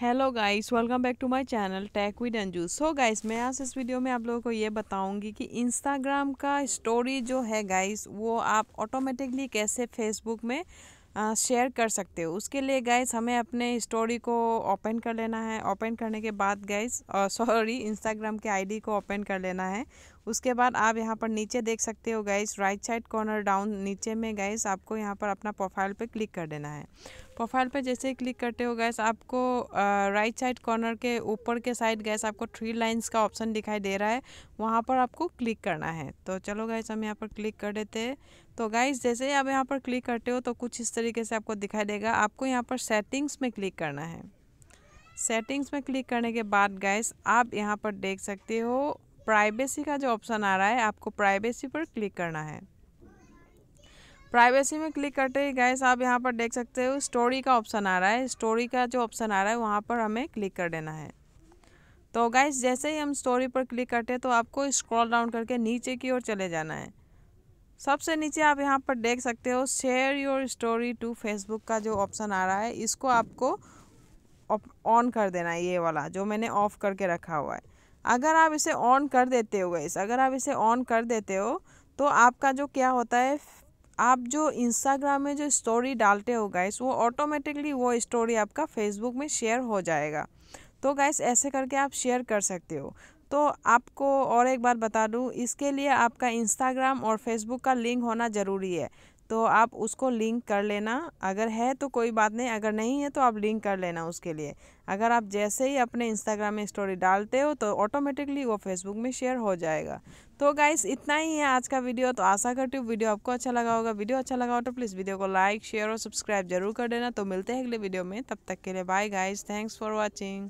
hello guys welcome back to my channel tech with Anju so guys मैं आज इस video में आप लोगों को ये बताऊंगी कि इंस्टाग्राम का स्टोरी जो है गाइस वो आप ऑटोमेटिकली कैसे फेसबुक में शेयर कर सकते हो उसके लिए गाइस हमें अपने स्टोरी को ओपन कर लेना है ओपन करने के बाद गाइस सॉरी इंस्टाग्राम के आईडी को ओपन कर लेना है उसके बाद आप यहाँ पर नीचे देख सकते हो guys right side corner down नीचे में गाइस आपको यहाँ पर अपना प्रोफाइल पे क्लिक कर देना है प्रोफाइल पे जैसे ही क्लिक करते हो गैस आपको राइट साइड कॉर्नर के ऊपर के साइड गैस आपको थ्री लाइंस का ऑप्शन दिखाई दे रहा है वहाँ पर आपको क्लिक करना है तो चलो गैस हम यहाँ पर क्लिक कर देते हैं तो गैस जैसे ही आप यहाँ पर क्लिक करते हो तो कुछ इस तरीके से आपको दिखाई देगा आपको यहाँ पर सेटिंग्स में क्लिक करना है सेटिंग्स में क्लिक करने के बाद गैस आप यहाँ पर देख सकते हो प्राइवेसी का जो ऑप्शन आ रहा है आपको प्राइवेसी पर क्लिक करना है प्राइवेसी में क्लिक करते ही गैस आप यहाँ पर देख सकते हो स्टोरी का ऑप्शन आ रहा है स्टोरी का जो ऑप्शन आ रहा है वहाँ पर हमें क्लिक कर देना है तो गैस जैसे ही हम स्टोरी पर क्लिक करते हैं तो आपको स्क्रॉल डाउन करके नीचे की ओर चले जाना है सबसे नीचे आप यहाँ पर देख सकते हो share your story to Facebook का जो ऑप्शन आ रहा है इसको आपको ऑन कर देना है ये वाला जो मैंने ऑफ़ करके रखा हुआ है अगर आप इसे ऑन कर देते हो गैस अगर आप इसे ऑन कर देते हो तो आपका जो क्या होता है आप जो इंस्टाग्राम में जो स्टोरी डालते हो गाइस वो ऑटोमेटिकली वो स्टोरी आपका फेसबुक में शेयर हो जाएगा तो गाइस ऐसे करके आप शेयर कर सकते हो तो आपको और एक बात बता दूँ इसके लिए आपका इंस्टाग्राम और फेसबुक का लिंक होना ज़रूरी है तो आप उसको लिंक कर लेना अगर है तो कोई बात नहीं अगर नहीं है तो आप लिंक कर लेना उसके लिए अगर आप जैसे ही अपने इंस्टाग्राम में स्टोरी डालते हो तो ऑटोमेटिकली वो फेसबुक में शेयर हो जाएगा तो गाइस इतना ही है आज का वीडियो तो आशा करती हूँ वीडियो आपको अच्छा लगा होगा वीडियो अच्छा लगा हो तो प्लीज़ वीडियो को लाइक शेयर और सब्सक्राइब जरूर कर देना तो मिलते हैं अगले वीडियो में तब तक के लिए bye guys thanks for watching